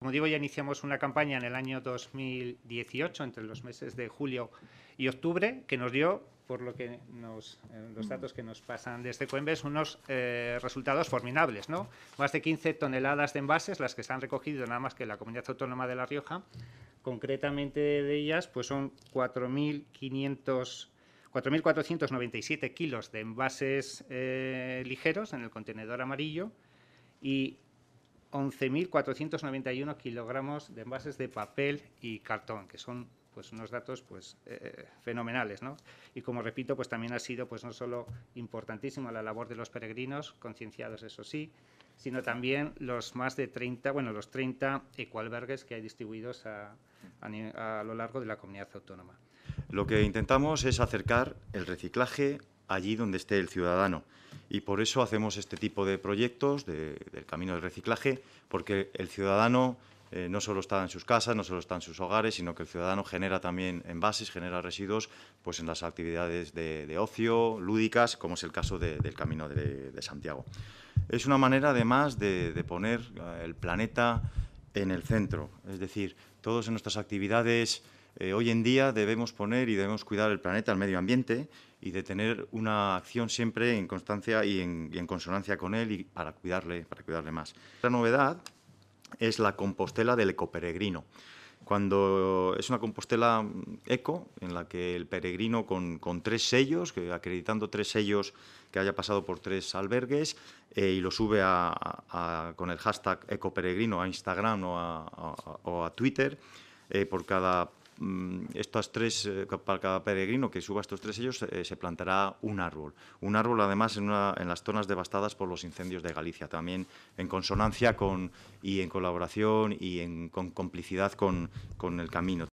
Como digo, ya iniciamos una campaña en el año 2018, entre los meses de julio y octubre, que nos dio, por lo que nos, eh, los mm. datos que nos pasan desde Coembes, este unos eh, resultados formidables, ¿no? Más de 15 toneladas de envases, las que se han recogido nada más que en la Comunidad Autónoma de La Rioja. Concretamente de ellas, pues son 4.497 kilos de envases eh, ligeros en el contenedor amarillo y 11.491 kilogramos de envases de papel y cartón, que son pues unos datos pues eh, fenomenales ¿no? y como repito pues también ha sido pues no solo importantísima la labor de los peregrinos concienciados eso sí sino también los más de 30 bueno los 30 ecoalbergues que hay distribuidos a lo largo de la comunidad autónoma lo que intentamos es acercar el reciclaje allí donde esté el ciudadano y por eso hacemos este tipo de proyectos del camino del reciclaje, porque el ciudadano eh, no solo está en sus casas, no solo está en sus hogares, sino que el ciudadano genera también envases, genera residuos pues en las actividades de, ocio, lúdicas, como es el caso del Camino de, de, Santiago. Es una manera, además, de, poner eh, el planeta en el centro, es decir, todos en nuestras actividades eh, hoy en día debemos poner y debemos cuidar el planeta, el medio ambiente y de tener una acción siempre en constancia y en, consonancia con él y para cuidarle, para cuidarle más. Otra novedad es la compostela del ecoperegrino. Cuando es una compostela mm, eco, en la que el peregrino con, tres sellos, que, acreditando tres sellos que haya pasado por tres albergues, eh, y lo sube con el hashtag ecoperegrino a Instagram o a, o Twitter, eh, por cada Mm, tres, eh, para cada peregrino que suba estos tres ellos eh, se plantará un árbol. Un árbol, además, en, las zonas devastadas por los incendios de Galicia, también en consonancia y en colaboración y en, con complicidad con, con el camino